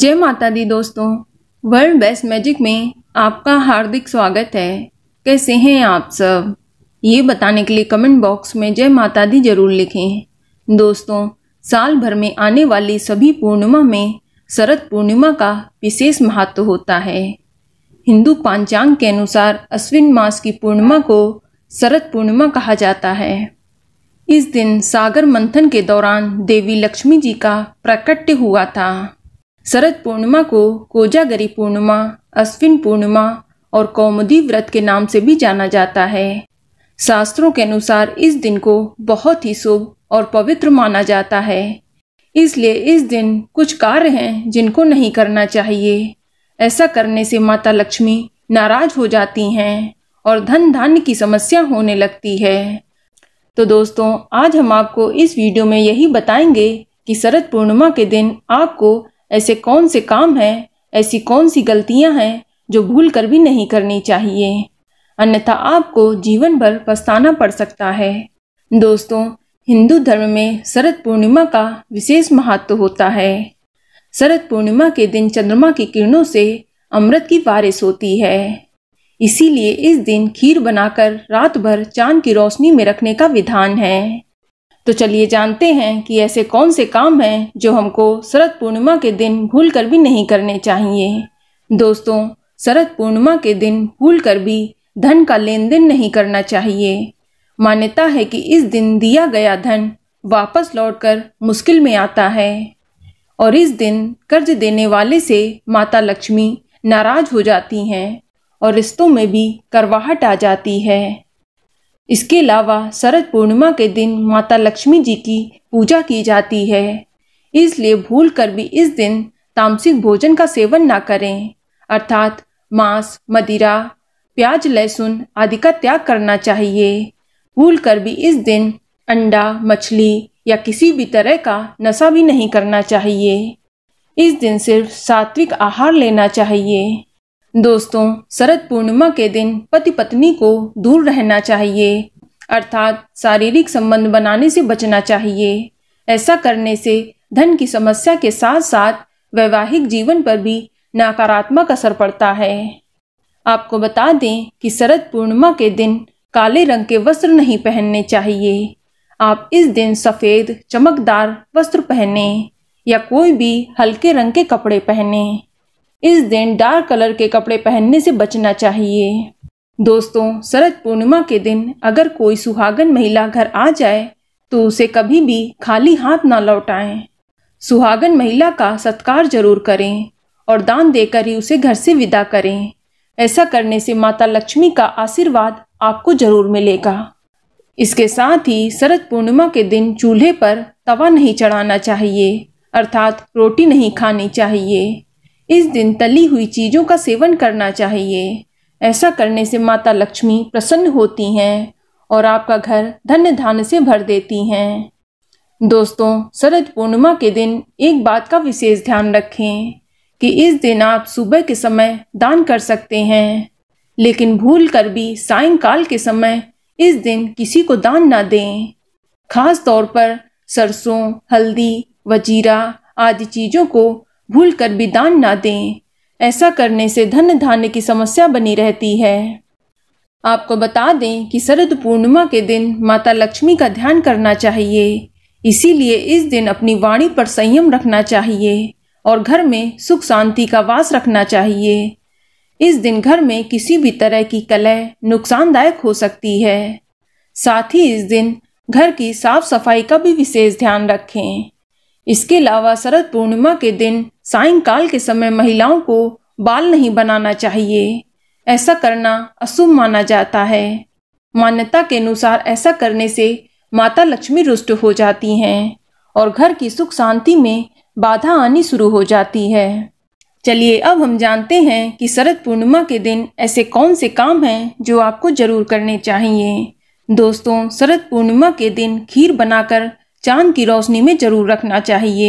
जय माता दी दोस्तों वर्ल्ड बेस्ट मैजिक में आपका हार्दिक स्वागत है कैसे हैं आप सब ये बताने के लिए कमेंट बॉक्स में जय माता दी जरूर लिखें दोस्तों साल भर में आने वाली सभी पूर्णिमा में शरद पूर्णिमा का विशेष महत्व होता है हिंदू पांचांग के अनुसार अश्विन मास की पूर्णिमा को शरद पूर्णिमा कहा जाता है इस दिन सागर मंथन के दौरान देवी लक्ष्मी जी का प्राकट्य हुआ था शरद पूर्णिमा को कोजागरी पूर्णिमा अश्विन पूर्णिमा और कौमुदी व्रत के नाम से भी जाना जाता है शास्त्रों के अनुसार इस दिन को बहुत ही शुभ और पवित्र माना जाता है इसलिए इस दिन कुछ कार्य हैं जिनको नहीं करना चाहिए ऐसा करने से माता लक्ष्मी नाराज हो जाती हैं और धन धान्य की समस्या होने लगती है तो दोस्तों आज हम आपको इस वीडियो में यही बताएंगे कि शरद पूर्णिमा के दिन आपको ऐसे कौन से काम हैं ऐसी कौन सी गलतियां हैं जो भूल कर भी नहीं करनी चाहिए अन्यथा आपको जीवन भर पछताना पड़ सकता है दोस्तों हिंदू धर्म में शरद पूर्णिमा का विशेष महत्व होता है शरद पूर्णिमा के दिन चंद्रमा की किरणों से अमृत की बारिश होती है इसीलिए इस दिन खीर बनाकर रात भर चांद की रोशनी में रखने का विधान है तो चलिए जानते हैं कि ऐसे कौन से काम हैं जो हमको शरद पूर्णिमा के दिन भूल कर भी नहीं करने चाहिए दोस्तों शरद पूर्णिमा के दिन भूल कर भी धन का लेन देन नहीं करना चाहिए मान्यता है कि इस दिन दिया गया धन वापस लौटकर मुश्किल में आता है और इस दिन कर्ज देने वाले से माता लक्ष्मी नाराज हो जाती हैं और रिश्तों में भी करवाहट आ जाती है इसके अलावा शरद पूर्णिमा के दिन माता लक्ष्मी जी की पूजा की जाती है इसलिए भूल कर भी इस दिन तामसिक भोजन का सेवन ना करें अर्थात मांस मदिरा प्याज लहसुन आदि का त्याग करना चाहिए भूल कर भी इस दिन अंडा मछली या किसी भी तरह का नशा भी नहीं करना चाहिए इस दिन सिर्फ सात्विक आहार लेना चाहिए दोस्तों शरद पूर्णिमा के दिन पति पत्नी को दूर रहना चाहिए अर्थात शारीरिक संबंध बनाने से बचना चाहिए ऐसा करने से धन की समस्या के साथ साथ वैवाहिक जीवन पर भी नकारात्मक असर पड़ता है आपको बता दें कि शरद पूर्णिमा के दिन काले रंग के वस्त्र नहीं पहनने चाहिए आप इस दिन सफ़ेद चमकदार वस्त्र पहने या कोई भी हल्के रंग के कपड़े पहने इस दिन डार्क कलर के कपड़े पहनने से बचना चाहिए दोस्तों शरद पूर्णिमा के दिन अगर कोई सुहागन महिला घर आ जाए तो उसे कभी भी खाली हाथ ना लौटाएं सुहागन महिला का सत्कार जरूर करें और दान देकर ही उसे घर से विदा करें ऐसा करने से माता लक्ष्मी का आशीर्वाद आपको जरूर मिलेगा इसके साथ ही शरद पूर्णिमा के दिन चूल्हे पर तवा नहीं चढ़ाना चाहिए अर्थात रोटी नहीं खानी चाहिए इस दिन तली हुई चीज़ों का सेवन करना चाहिए ऐसा करने से माता लक्ष्मी प्रसन्न होती हैं और आपका घर धन्य धान से भर देती हैं दोस्तों शरद पूर्णिमा के दिन एक बात का विशेष ध्यान रखें कि इस दिन आप सुबह के समय दान कर सकते हैं लेकिन भूल कर भी सायंकाल के समय इस दिन किसी को दान ना दें खास तौर पर सरसों हल्दी वजीरा आदि चीज़ों को भूल कर भी दान ना दें ऐसा करने से धन धान्य की समस्या बनी रहती है आपको बता दें कि शरद पूर्णिमा के दिन माता लक्ष्मी का ध्यान करना चाहिए इसीलिए इस दिन अपनी वाणी पर संयम रखना चाहिए और घर में सुख शांति का वास रखना चाहिए इस दिन घर में किसी भी तरह की कलह नुकसानदायक हो सकती है साथ ही इस दिन घर की साफ सफाई का भी विशेष ध्यान रखें इसके अलावा शरद पूर्णिमा के दिन सायंकाल के समय महिलाओं को बाल नहीं बनाना चाहिए ऐसा करना अशुभ माना जाता है मान्यता के अनुसार ऐसा करने से माता लक्ष्मी रुष्ट हो जाती हैं और घर की सुख शांति में बाधा आनी शुरू हो जाती है चलिए अब हम जानते हैं कि शरद पूर्णिमा के दिन ऐसे कौन से काम हैं जो आपको जरूर करने चाहिए दोस्तों शरद पूर्णिमा के दिन खीर बनाकर चांद की रोशनी में जरूर रखना चाहिए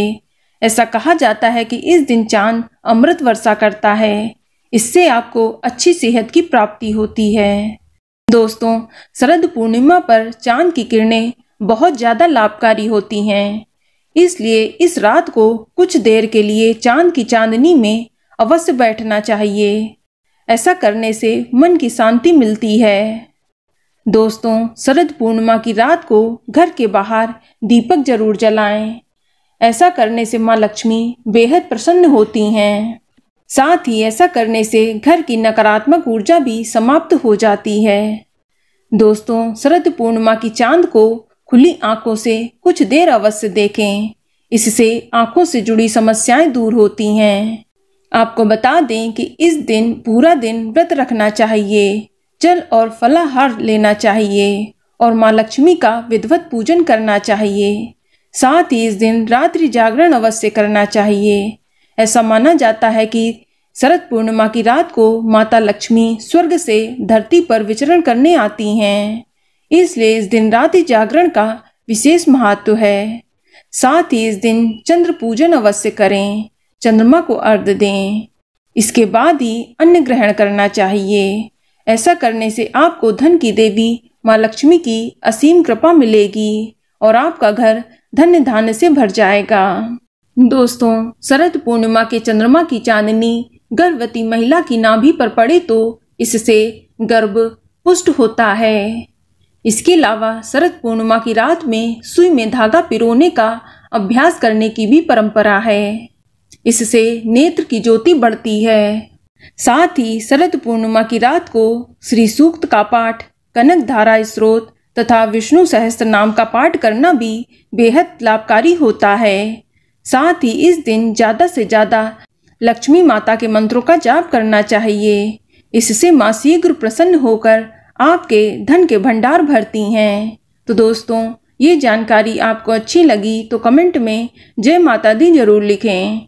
ऐसा कहा जाता है कि इस दिन चांद अमृत वर्षा करता है इससे आपको अच्छी सेहत की प्राप्ति होती है दोस्तों शरद पूर्णिमा पर चांद की किरणें बहुत ज़्यादा लाभकारी होती हैं इसलिए इस रात को कुछ देर के लिए चांद की चांदनी में अवश्य बैठना चाहिए ऐसा करने से मन की शांति मिलती है दोस्तों शरद पूर्णिमा की रात को घर के बाहर दीपक जरूर जलाएं। ऐसा करने से माँ लक्ष्मी बेहद प्रसन्न होती हैं साथ ही ऐसा करने से घर की नकारात्मक ऊर्जा भी समाप्त हो जाती है दोस्तों शरद पूर्णिमा की चांद को खुली आंखों से कुछ देर अवश्य देखें इससे आंखों से जुड़ी समस्याएं दूर होती हैं आपको बता दें कि इस दिन पूरा दिन व्रत रखना चाहिए जल और फलाहार लेना चाहिए और माँ लक्ष्मी का विधवत पूजन करना चाहिए साथ ही इस दिन रात्रि जागरण अवश्य करना चाहिए ऐसा माना जाता है कि शरद पूर्णिमा की रात को माता लक्ष्मी स्वर्ग से धरती पर विचरण करने आती हैं इसलिए इस दिन रात्रि जागरण का विशेष महत्व है साथ ही इस दिन चंद्र पूजन अवश्य करें चंद्रमा को अर्ध दें इसके बाद ही अन्य ग्रहण करना चाहिए ऐसा करने से आपको धन की देवी माँ लक्ष्मी की असीम कृपा मिलेगी और आपका घर धन्य धान्य से भर जाएगा दोस्तों शरद पूर्णिमा के चंद्रमा की चांदनी गर्भवती महिला की नाभि पर पड़े तो इससे गर्भ पुष्ट होता है इसके अलावा शरद पूर्णिमा की रात में सुई में धागा पिरोने का अभ्यास करने की भी परंपरा है इससे नेत्र की ज्योति बढ़ती है साथ ही शरद पूर्णिमा की रात को श्री सूक्त का पाठ कनक धारा स्रोत तथा विष्णु सहस्त्र नाम का पाठ करना भी बेहद लाभकारी होता है साथ ही इस दिन ज़्यादा से ज़्यादा लक्ष्मी माता के मंत्रों का जाप करना चाहिए इससे माँ शीघ्र प्रसन्न होकर आपके धन के भंडार भरती हैं तो दोस्तों ये जानकारी आपको अच्छी लगी तो कमेंट में जय माता दी जरूर लिखें